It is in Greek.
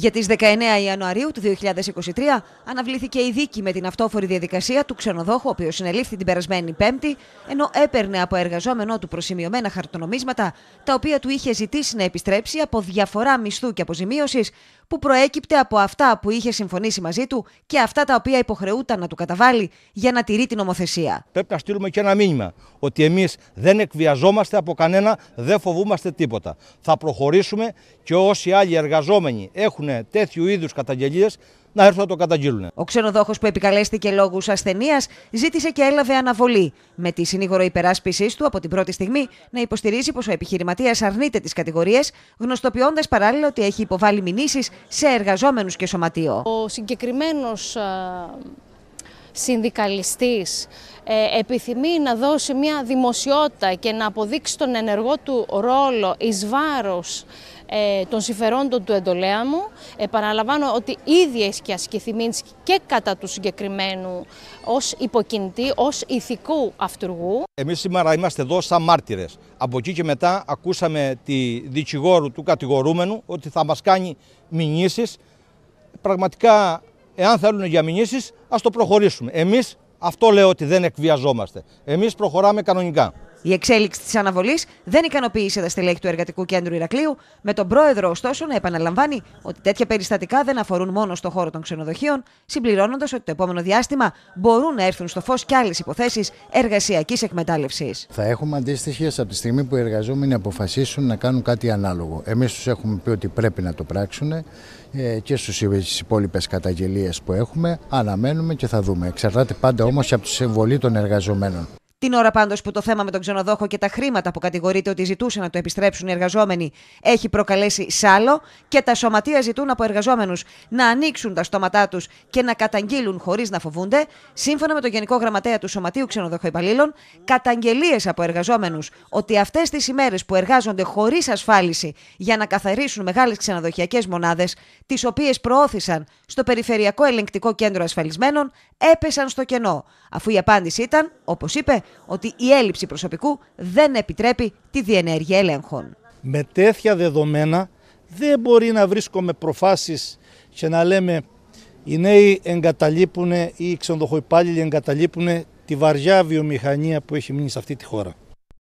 Για τις 19 Ιανουαρίου του 2023 αναβλήθηκε η δίκη με την αυτόφορη διαδικασία του ξενοδόχου, ο οποίος συνελήφθη την περασμένη Πέμπτη, ενώ έπαιρνε από εργαζόμενό του προσημειωμένα χαρτονομίσματα, τα οποία του είχε ζητήσει να επιστρέψει από διαφορά μισθού και αποζημίωσης, που προέκυπτε από αυτά που είχε συμφωνήσει μαζί του και αυτά τα οποία υποχρεούταν να του καταβάλει για να τηρεί την νομοθεσία. Πρέπει να στείλουμε και ένα μήνυμα ότι εμείς δεν εκβιαζόμαστε από κανένα, δεν φοβούμαστε τίποτα. Θα προχωρήσουμε και όσοι άλλοι εργαζόμενοι έχουν τέτοιου είδους καταγγελίες να έρθουν να το καταγγείλουν. Ο ξενοδόχος που επικαλέστηκε λόγους ασθενείας ζήτησε και έλαβε αναβολή. Με τη συνήγορο υπεράσπισης του από την πρώτη στιγμή να υποστηρίζει πως ο επιχειρηματίας αρνείται τις κατηγορίες, γνωστοποιώντας παράλληλα ότι έχει υποβάλει μηνύσεις σε εργαζόμενους και σωματείο. Ο συγκεκριμένος συνδικαλιστής ε, επιθυμεί να δώσει μια δημοσιότητα και να αποδείξει τον ενεργό του ρόλο εις βάρος ε, των συμφερόντων του εντολέα μου. Επαναλαμβάνω ότι ήδη έχει και και κατά του συγκεκριμένου ως υποκινητή, ως ηθικού αυτούργου. Εμείς σήμερα είμαστε εδώ σαν μάρτυρες. Από εκεί και μετά ακούσαμε τη δικηγόρου του κατηγορούμενου ότι θα μας κάνει μηνύσεις. Πραγματικά Εάν θέλουν διαμηνήσεις, ας το προχωρήσουμε. Εμείς, αυτό λέω ότι δεν εκβιαζόμαστε. Εμείς προχωράμε κανονικά. Η εξέλιξη της αναβολής δεν ικανοποίησε τα στελέχη του Εργατικού Κέντρου Ηρακλείου, με τον πρόεδρο ωστόσο να επαναλαμβάνει ότι τέτοια περιστατικά δεν αφορούν μόνο στο χώρο των ξενοδοχείων, συμπληρώνοντας ότι το επόμενο διάστημα μπορούν να έρθουν στο φως και άλλες υποθέσεις εργασιακής εκμετάλλευσης. Θα έχουμε αντίστοιχες από τη στιγμή που οι εργαζόμενοι αποφασίσουν να κάνουν κάτι ανάλογο. Εμείς τους έχουμε πει ότι πρέπει να το πράξουν ε, και στις υπόλοιπες καταγγελίες που έχουμε. Αναμένουμε και θα δούμε. Εξαρτάται πάντα όμως από τη συμβολή των εργαζομένων. Την ώρα πάντως που το θέμα με τον ξενοδόχο και τα χρήματα που κατηγορείται ότι ζητούσε να το επιστρέψουν οι εργαζόμενοι έχει προκαλέσει σάλο και τα σωματεία ζητούν από εργαζόμενους να ανοίξουν τα στόματά τους και να καταγγείλουν χωρίς να φοβούνται, σύμφωνα με τον Γενικό Γραμματέα του Σωματείου Ξενοδόχου Υπαλλήλων, καταγγελίες από εργαζόμενους ότι αυτές τις ημέρες που εργάζονται χωρίς ασφάλιση για να καθαρίσουν μεγάλες ξενοδοχειακές μονάδες, τις οποίες προώθησαν στο Περιφερειακό Ελεγκτικό Κέντρο Ασφαλισμένων, έπεσαν στο κενό, αφού η απάντηση ήταν, όπως είπε, ότι η έλλειψη προσωπικού δεν επιτρέπει τη διενέργεια ελέγχων. Με τέτοια δεδομένα δεν μπορεί να βρίσκομαι προφάσεις και να λέμε οι νέοι εγκαταλείπουν ή οι ξενοδοχοϊπάλληλοι εγκαταλείπουν τη βαριά βιομηχανία που έχει μείνει σε αυτή τη χώρα.